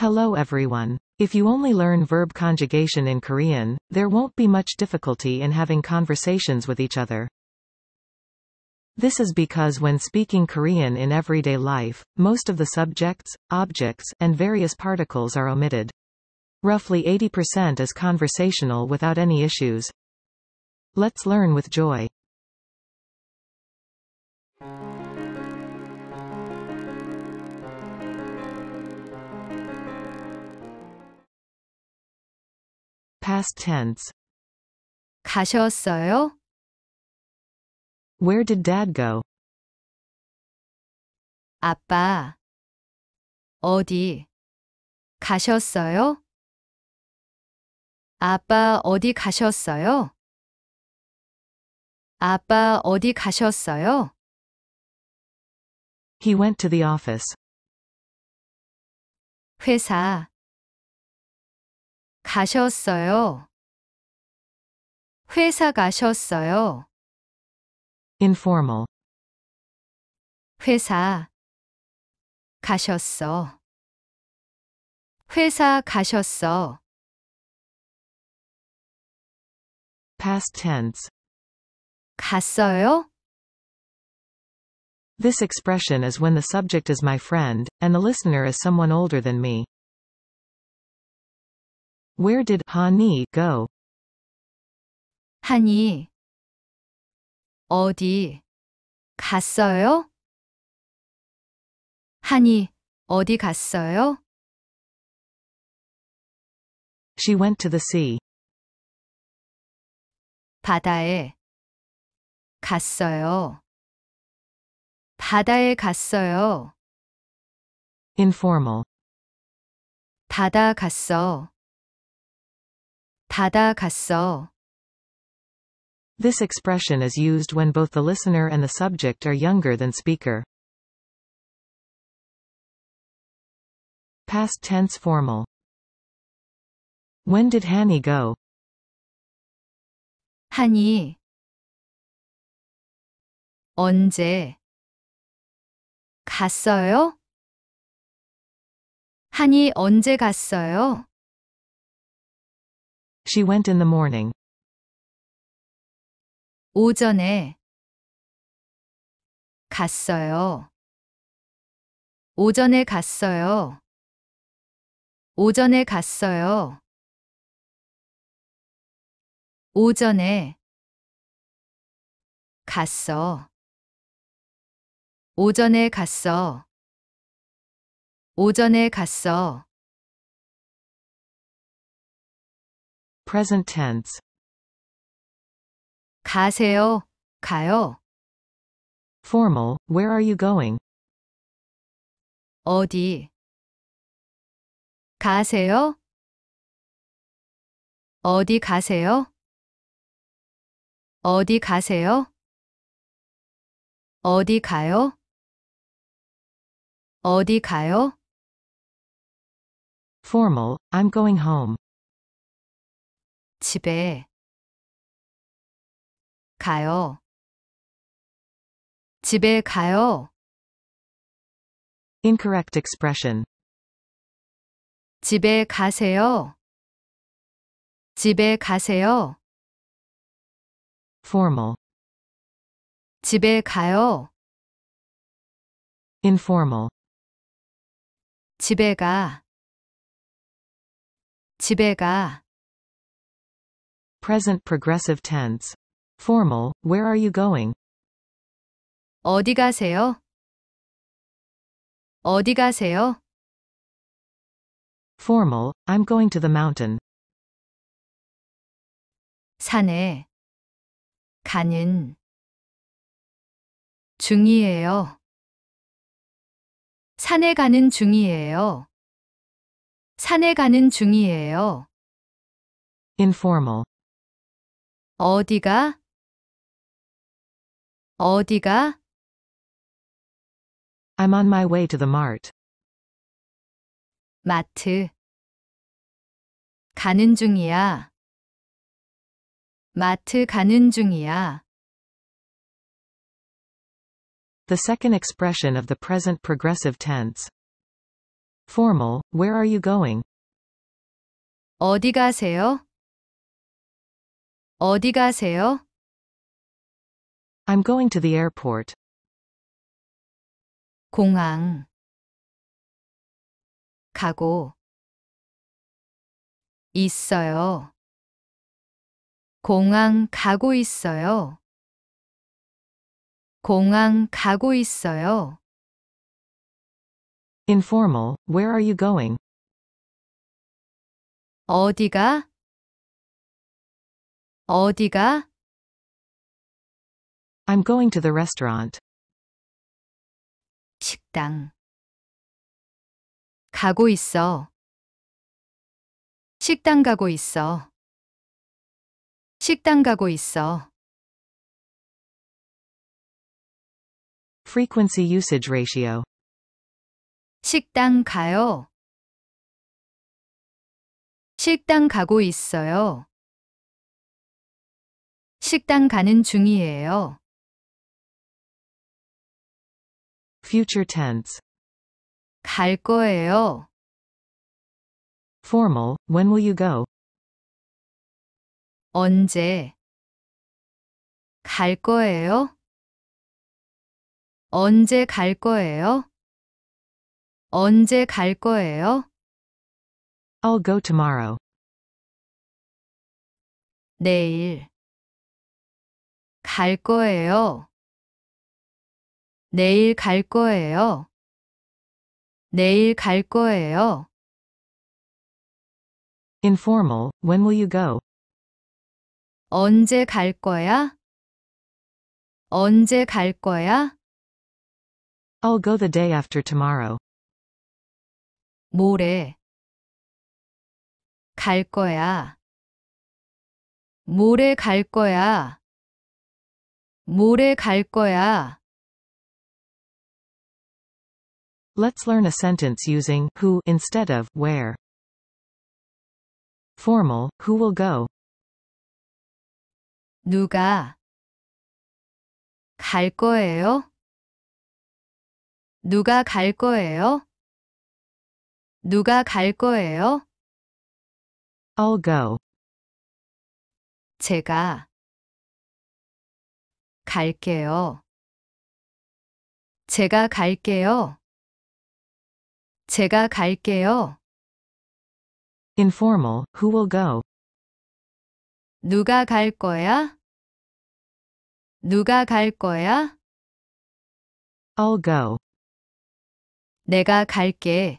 Hello everyone. If you only learn verb conjugation in Korean, there won't be much difficulty in having conversations with each other. This is because when speaking Korean in everyday life, most of the subjects, objects, and various particles are omitted. Roughly 80% is conversational without any issues. Let's learn with joy. Past tense. 가셨어요? Where did dad go? 아빠, 어디 가셨어요? 아빠 어디 가셨어요? 아빠 어디 가셨어요? He went to the office. 회사 가셨어요. 회사 가셨어요. informal 회사 가셨어. 회사 가셨어. past tense 갔어요? This expression is when the subject is my friend, and the listener is someone older than me. Where did Hani go? 한이 어디 갔어요? 한이 어디 갔어요? She went to the sea. 바다에 갔어요. 바다에 갔어요. Informal. 바다 갔어. 받아갔어. This expression is used when both the listener and the subject are younger than speaker. Past tense formal. When did Hani go? Hani. 언제 갔어요? Hani 언제 갔어요? She went in the morning. 오전에 갔어요. 오전에 갔어요. 오전에 갔어요. 오전에 갔어. 오전에 갔어. 오전에 갔어. present tense. 가세요. 가요. Formal, where are you going? 어디? 가세요? 어디 가세요? 어디 가세요? 어디 가요? 어디 가요? Formal, I'm going home. 집에 가요. 집에 가요. Incorrect expression. 집에 가세요. 집에 가세요. Formal. 집에 가요. Informal. 집에 가. 집에 가. present progressive tense. Formal, where are you going? 어디 가세요? 어디 가세요? Formal, I'm going to the mountain. 산에 가는 중이에요. 산에 가는 중이에요. 산에 가는 중이에요. Informal, 어디가 어디가 I'm on my way to the mart. 마트 가는 중이야. 마트 가는 중이야. The second expression of the present progressive tense. Formal, where are you going? 어디 가세요? 어디 가세요? I'm going to the airport. 공항 가고 있어요. 공항 가고 있어요. 공항 가고 있어요. Informal, where are you going? 어디가? 어디가? I'm going to the restaurant. 식당. 가고 있어. 식당 가고 있어. 식당 가고 있어. Frequency usage ratio. 식당 가요. 식당 가고 있어요. 식당 가는 중이에요. Future tense. 갈 거예요. Formal, when will you go? 언제? 갈 거예요? 언제 갈 거예요? 언제 갈 거예요? I'll go tomorrow. 내일 갈 거예요. 내일 갈 거예요. 내일 갈 거예요. Informal, when will you go? 언제 갈 거야? 언제 갈 거야? I'll go the day after tomorrow. 모레 갈 거야. 모레 갈 거야. 모레 갈 거야. Let's learn a sentence using who instead of where. Formal, who will go? 누가 갈 거예요? 누가 갈 거예요? 누가 갈 거예요? I'll go. 제가 갈게요. 제가 갈게요. 제가 갈게요. informal, who will go? 누가 갈 거야? 누가 갈 거야? I'll go. 내가 갈게.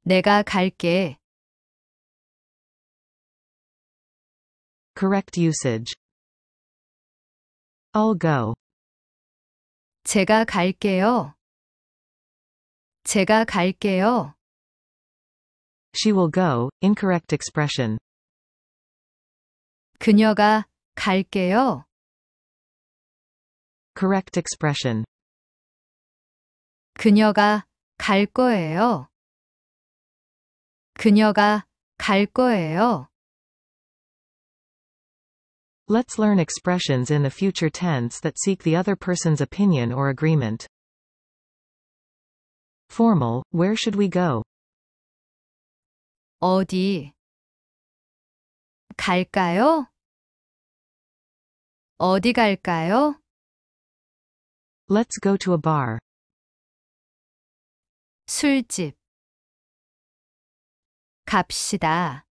내가 갈게. Correct usage. I'll go. 제가 갈게요. 제가 갈게요. She will go, incorrect expression. 그녀가 갈게요. correct expression. 그녀가 갈 거예요. 그녀가 갈 거예요. Let's learn expressions in the future tense that seek the other person's opinion or agreement. Formal, where should we go? 어디 갈까요? 어디 갈까요? Let's go to a bar. 술집 갑시다.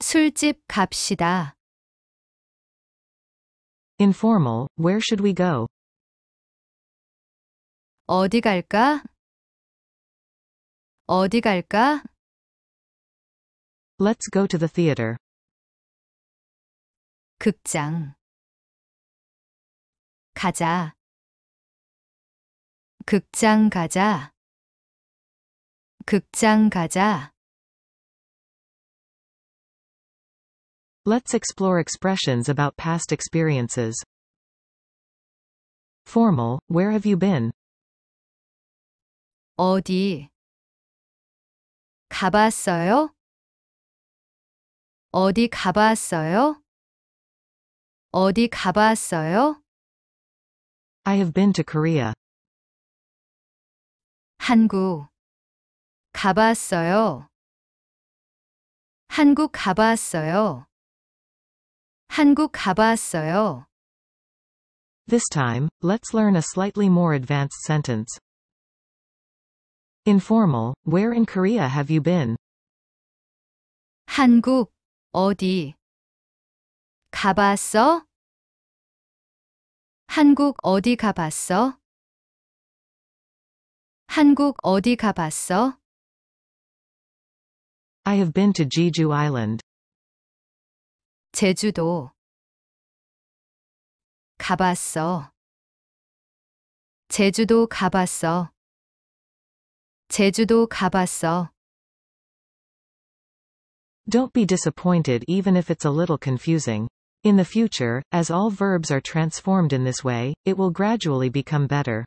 술집 갑시다. Informal, where should we go? 어디 갈까? 어디 갈까? Let's go to the theater. 극장 가자 극장 가자 극장 가자 Let's explore expressions about past experiences. Formal, where have you been? 어디 가봤어요? 어디 가봤어요? 어디 가봤어요? I have been to Korea. 한국 가봤어요? 한국 가봤어요? 한국 가봤어요. This time, let's learn a slightly more advanced sentence. Informal, where in Korea have you been? 한국, 어디? 가봤어? 한국 어디 가봤어? 한국 어디 가봤어? I have been to Jeju Island. 제주도 가봤어. 제주도 가봤어. 제주도 가봤어. Don't be disappointed even if it's a little confusing. In the future, as all verbs are transformed in this way, it will gradually become better.